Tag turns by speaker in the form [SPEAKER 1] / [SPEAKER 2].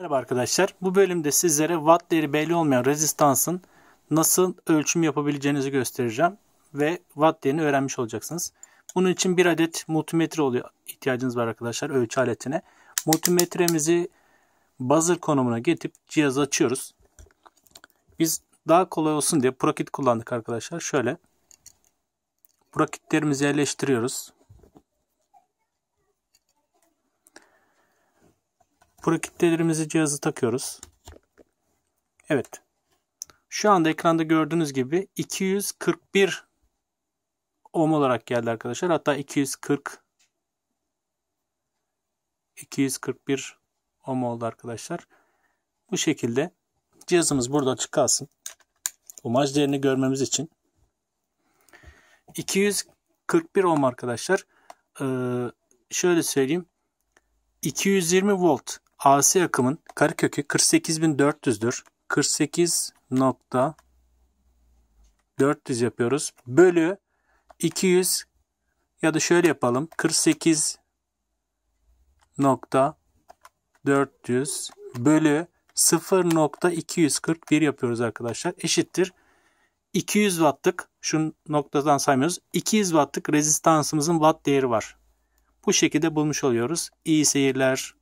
[SPEAKER 1] Merhaba arkadaşlar. Bu bölümde sizlere watt değeri belli olmayan rezistansın nasıl ölçüm yapabileceğinizi göstereceğim ve watt değerini öğrenmiş olacaksınız. Bunun için bir adet multimetre oluyor ihtiyacınız var arkadaşlar ölçü aletine. Multimetremizi buzzer konumuna getirip cihazı açıyoruz. Biz daha kolay olsun diye bracket kullandık arkadaşlar. Şöyle bracketlerimizi yerleştiriyoruz. Pro kitlelerimizi cihazı takıyoruz. Evet. Şu anda ekranda gördüğünüz gibi 241 ohm olarak geldi arkadaşlar. Hatta 240 241 ohm oldu arkadaşlar. Bu şekilde cihazımız burada açık kalsın. Umaj değerini görmemiz için. 241 ohm arkadaşlar. Ee, şöyle söyleyeyim. 220 volt AC akımın karekökü 48.400'dür. 48.400 yapıyoruz. Bölü 200 ya da şöyle yapalım. 48 nokta 400 bölü 0.241 yapıyoruz arkadaşlar. Eşittir. 200 wattlık şu noktadan saymıyoruz. 200 wattlık rezistansımızın watt değeri var. Bu şekilde bulmuş oluyoruz. İyi seyirler.